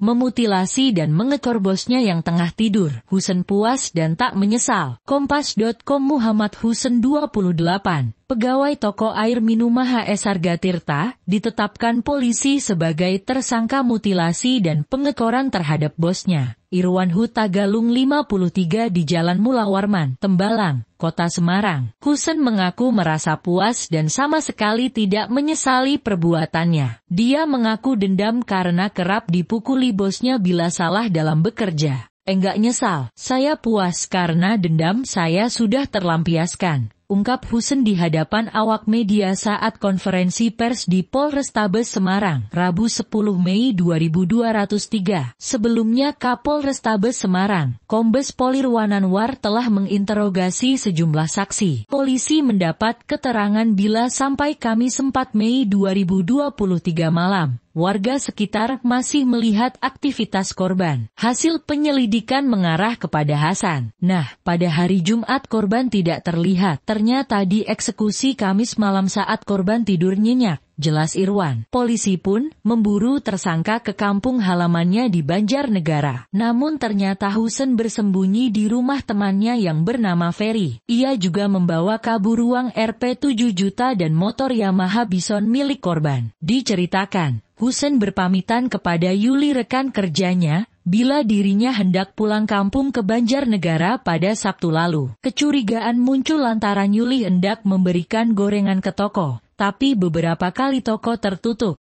memutilasi dan mengekor bosnya yang tengah tidur. Husen puas dan tak menyesal. Kompas.com Muhammad Husen 28 pegawai toko air minum HS Harga Tirta, ditetapkan polisi sebagai tersangka mutilasi dan pengekoran terhadap bosnya, Irwan Huta Galung 53 di Jalan Mula Warman, Tembalang, Kota Semarang. Husen mengaku merasa puas dan sama sekali tidak menyesali perbuatannya. Dia mengaku dendam karena kerap dipukuli bosnya bila salah dalam bekerja. Enggak nyesal, saya puas karena dendam saya sudah terlampiaskan ungkap Husen di hadapan awak media saat konferensi pers di Polrestabes Semarang, Rabu 10 Mei 2203. Sebelumnya Kapolrestabes Semarang, Kombes Polirwananwar telah menginterogasi sejumlah saksi. Polisi mendapat keterangan bila sampai Kamis 4 Mei 2023 malam warga sekitar masih melihat aktivitas korban. Hasil penyelidikan mengarah kepada Hasan. Nah, pada hari Jumat korban tidak terlihat. Ternyata dieksekusi Kamis malam saat korban tidur nyenyak. Jelas Irwan, polisi pun memburu tersangka ke kampung halamannya di Banjarnegara. Namun ternyata Husen bersembunyi di rumah temannya yang bernama Ferry. Ia juga membawa kabur uang Rp 7 juta dan motor Yamaha Bison milik korban. Diceritakan, Husen berpamitan kepada Yuli rekan kerjanya bila dirinya hendak pulang kampung ke Banjarnegara pada Sabtu lalu. Kecurigaan muncul lantaran Yuli hendak memberikan gorengan ke toko, tapi beberapa kali toko tertutup.